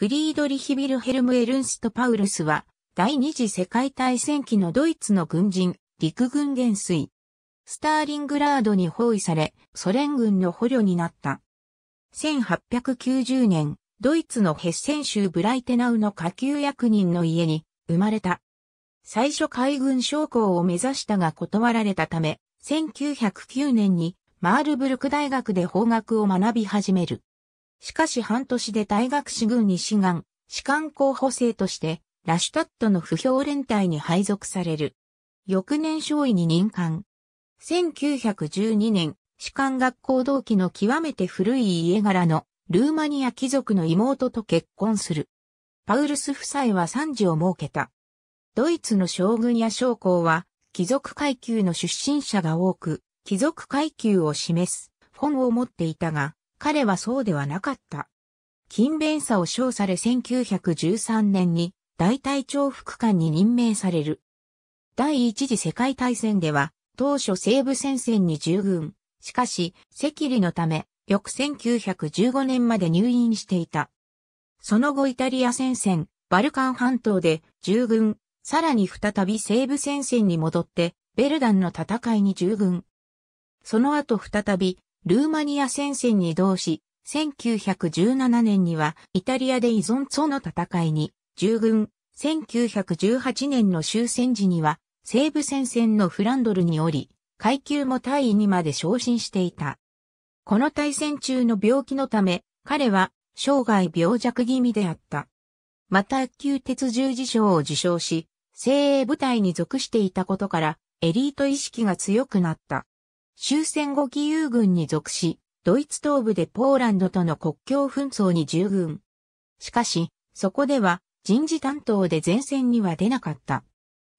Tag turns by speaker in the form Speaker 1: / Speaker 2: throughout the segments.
Speaker 1: フリードリヒビルヘルム・エルンスト・パウルスは、第二次世界大戦期のドイツの軍人、陸軍元帥。スターリングラードに包囲され、ソ連軍の捕虜になった。1890年、ドイツのヘッセン州ブライテナウの下級役人の家に生まれた。最初海軍将校を目指したが断られたため、1909年にマールブルク大学で法学を学び始める。しかし半年で大学士軍に志願、士官候補生として、ラシュタットの不評連隊に配属される。翌年少尉に任官。1912年、士官学校同期の極めて古い家柄のルーマニア貴族の妹と結婚する。パウルス夫妻は三次を設けた。ドイツの将軍や将校は、貴族階級の出身者が多く、貴族階級を示す本を持っていたが、彼はそうではなかった。勤勉さを称され1913年に大隊長副官に任命される。第一次世界大戦では当初西部戦線に従軍。しかし、赤痢のため、翌1915年まで入院していた。その後イタリア戦線、バルカン半島で従軍、さらに再び西部戦線に戻って、ベルダンの戦いに従軍。その後再びルーマニア戦線に同し、1917年にはイタリアで依存との戦いに従軍、1918年の終戦時には西部戦線のフランドルにおり、階級も大尉にまで昇進していた。この対戦中の病気のため、彼は生涯病弱気味であった。また、旧鉄十字章を受章し、精鋭部隊に属していたことから、エリート意識が強くなった。終戦後義勇軍に属し、ドイツ東部でポーランドとの国境紛争に従軍。しかし、そこでは人事担当で前線には出なかった。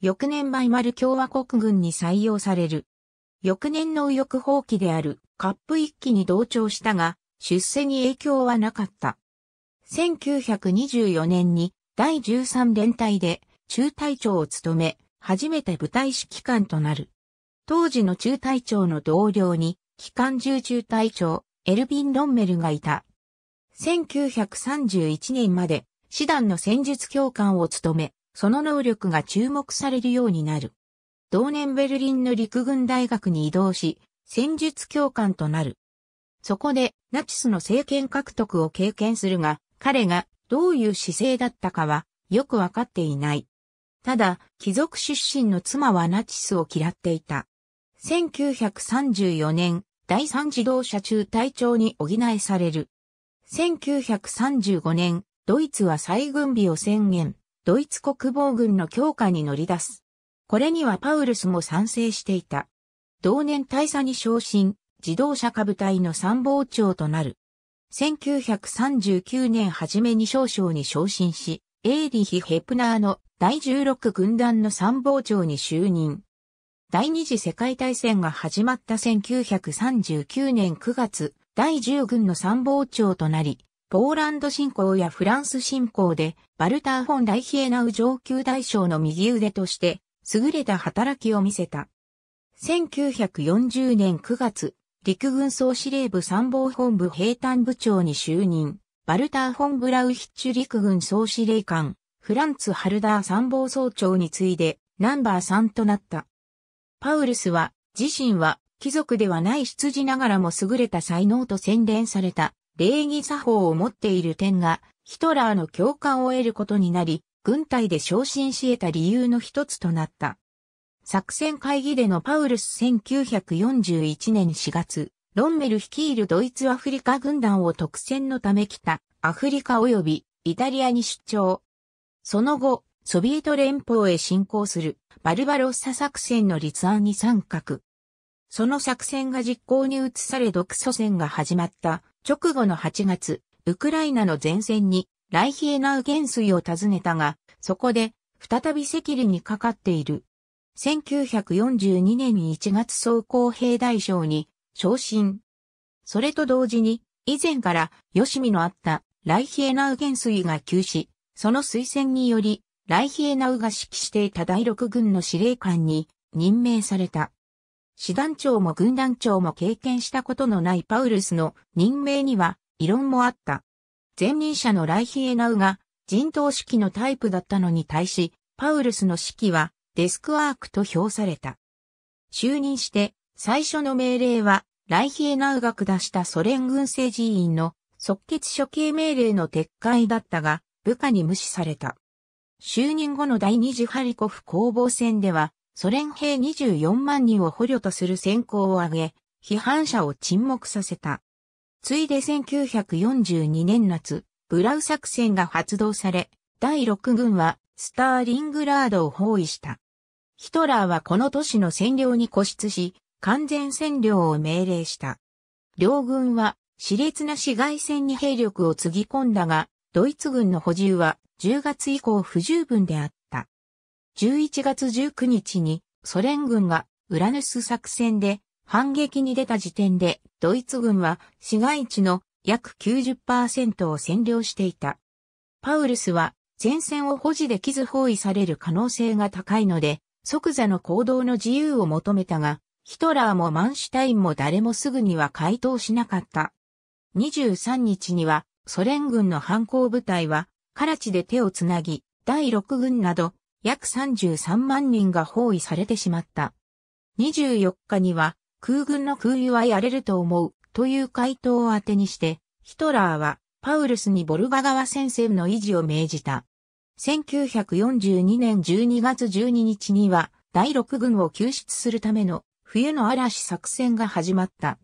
Speaker 1: 翌年バイマル共和国軍に採用される。翌年の右翼放棄であるカップ一揆に同調したが、出世に影響はなかった。1924年に第13連隊で中隊長を務め、初めて部隊指揮官となる。当時の中隊長の同僚に、機関銃中隊長、エルビン・ロンメルがいた。1931年まで、師団の戦術教官を務め、その能力が注目されるようになる。同年ベルリンの陸軍大学に移動し、戦術教官となる。そこで、ナチスの政権獲得を経験するが、彼がどういう姿勢だったかは、よくわかっていない。ただ、貴族出身の妻はナチスを嫌っていた。1934年、第三自動車中隊長に補えされる。1935年、ドイツは再軍備を宣言、ドイツ国防軍の強化に乗り出す。これにはパウルスも賛成していた。同年大佐に昇進、自動車下部隊の参謀長となる。1939年初めに少将に昇進し、エーリヒ・ヘプナーの第16軍団の参謀長に就任。第二次世界大戦が始まった1939年9月、第10軍の参謀長となり、ポーランド侵攻やフランス侵攻で、バルター・フォン・ライヒエナウ上級大将の右腕として、優れた働きを見せた。1940年9月、陸軍総司令部参謀本部兵隊部長に就任、バルター・フォン・ブラウヒッチュ陸軍総司令官、フランツ・ハルダー参謀総長に次いで、ナンバー3となった。パウルスは、自身は、貴族ではない羊ながらも優れた才能と洗練された、礼儀作法を持っている点が、ヒトラーの共感を得ることになり、軍隊で昇進し得た理由の一つとなった。作戦会議でのパウルス1941年4月、ロンメル率いるドイツアフリカ軍団を特選のため来たアフリカ及びイタリアに出張。その後、ソビエト連邦へ侵攻するバルバロッサ作戦の立案に参画。その作戦が実行に移され独ソ戦が始まった直後の8月、ウクライナの前線にライヒエナウ元帥を訪ねたが、そこで再び赤痢にかかっている。1942年に1月総工兵大将に昇進。それと同時に、以前から、吉見のあった、ライヒエナウ元帥が急死、その推薦により、ライヒエナウが指揮していた第六軍の司令官に任命された。師団長も軍団長も経験したことのないパウルスの任命には異論もあった。前任者のライヒエナウが人頭指揮のタイプだったのに対し、パウルスの指揮はデスクワークと評された。就任して最初の命令はライヒエナウが下したソ連軍政治委員の即決処刑命令の撤回だったが部下に無視された。就任後の第二次ハリコフ攻防戦では、ソ連兵24万人を捕虜とする戦功を挙げ、批判者を沈黙させた。ついで1942年夏、ブラウ作戦が発動され、第6軍はスターリングラードを包囲した。ヒトラーはこの都市の占領に固執し、完全占領を命令した。両軍は熾烈な市街戦に兵力をつぎ込んだが、ドイツ軍の補充は10月以降不十分であった。11月19日にソ連軍がウラヌス作戦で反撃に出た時点でドイツ軍は市街地の約90%を占領していた。パウルスは前線を保持できず包囲される可能性が高いので即座の行動の自由を求めたが、ヒトラーもマンシュタインも誰もすぐには回答しなかった。23日にはソ連軍の反抗部隊はカラチで手をつなぎ、第6軍など、約33万人が包囲されてしまった。24日には、空軍の空輸はやれると思う、という回答を当てにして、ヒトラーは、パウルスにボルガ川戦線の維持を命じた。1942年12月12日には、第6軍を救出するための、冬の嵐作戦が始まった。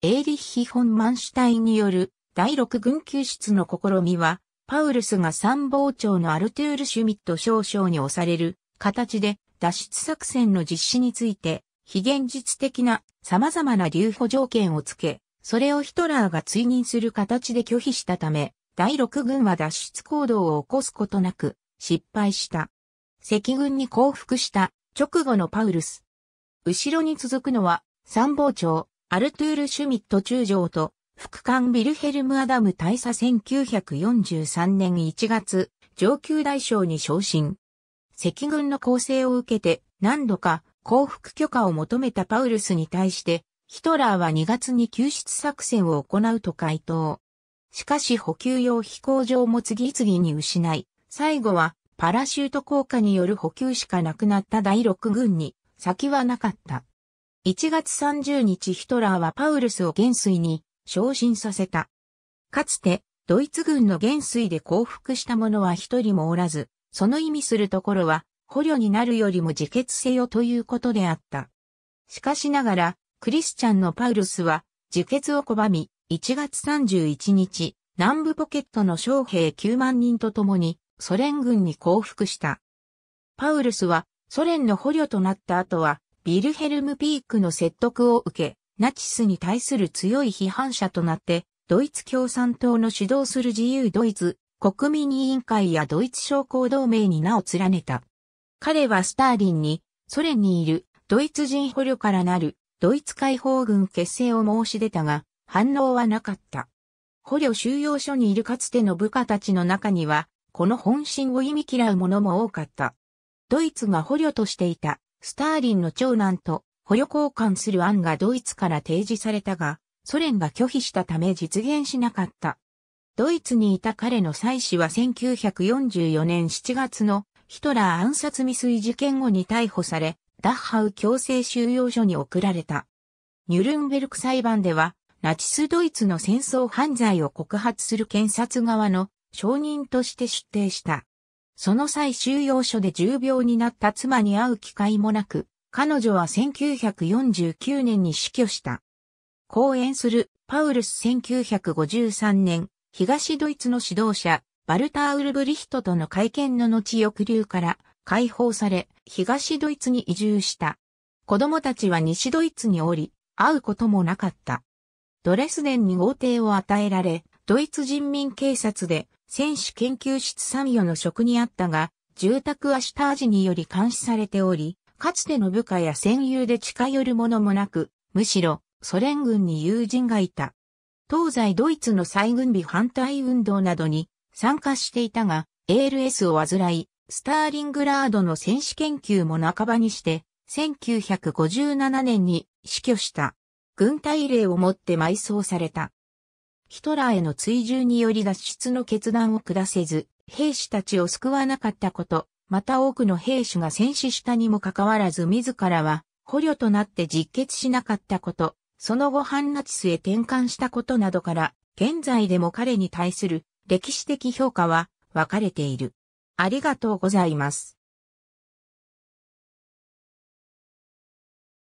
Speaker 1: エーリッヒ・フォン・マンシュタインによる、第6軍救出の試みは、パウルスが参謀長のアルトゥール・シュミット少将に押される形で脱出作戦の実施について非現実的な様々な留保条件をつけ、それをヒトラーが追認する形で拒否したため、第6軍は脱出行動を起こすことなく失敗した。赤軍に降伏した直後のパウルス。後ろに続くのは参謀長アルトゥール・シュミット中将と副官ビルヘルム・アダム大佐1943年1月、上級大将に昇進。赤軍の攻勢を受けて何度か降伏許可を求めたパウルスに対して、ヒトラーは2月に救出作戦を行うと回答。しかし補給用飛行場も次々に失い、最後はパラシュート効果による補給しかなくなった第6軍に先はなかった。1月30日ヒトラーはパウルスを元帥に昇進させた。かつて、ドイツ軍の元帥で降伏した者は一人もおらず、その意味するところは、捕虜になるよりも自決せよということであった。しかしながら、クリスチャンのパウルスは、自決を拒み、1月31日、南部ポケットの将兵9万人と共に、ソ連軍に降伏した。パウルスは、ソ連の捕虜となった後は、ビルヘルムピークの説得を受け、ナチスに対する強い批判者となって、ドイツ共産党の主導する自由ドイツ国民委員会やドイツ商工同盟に名を連ねた。彼はスターリンにソ連にいるドイツ人捕虜からなるドイツ解放軍結成を申し出たが反応はなかった。捕虜収容所にいるかつての部下たちの中にはこの本心を意味嫌う者も多かった。ドイツが捕虜としていたスターリンの長男と捕虜交換する案がドイツから提示されたが、ソ連が拒否したため実現しなかった。ドイツにいた彼の妻子は1944年7月のヒトラー暗殺未遂事件後に逮捕され、ダッハウ強制収容所に送られた。ニュルンベルク裁判では、ナチスドイツの戦争犯罪を告発する検察側の証人として出廷した。その際収容所で重病になった妻に会う機会もなく、彼女は1949年に死去した。講演するパウルス1953年、東ドイツの指導者、バルター・ウルブリヒトとの会見の後抑留から解放され、東ドイツに移住した。子供たちは西ドイツにおり、会うこともなかった。ドレスデンに豪邸を与えられ、ドイツ人民警察で選手研究室参与の職にあったが、住宅は下味により監視されており、かつての部下や戦友で近寄るものもなく、むしろソ連軍に友人がいた。東西ドイツの再軍備反対運動などに参加していたが、ALS を患い、スターリングラードの戦士研究も半ばにして、1957年に死去した。軍隊令をもって埋葬された。ヒトラーへの追従により脱出の決断を下せず、兵士たちを救わなかったこと、また多くの兵士が戦死したにもかかわらず自らは捕虜となって実決しなかったこと、その後反ナチスへ転換したことなどから、現在でも彼に対する歴史的評価は分かれている。ありがとうございます。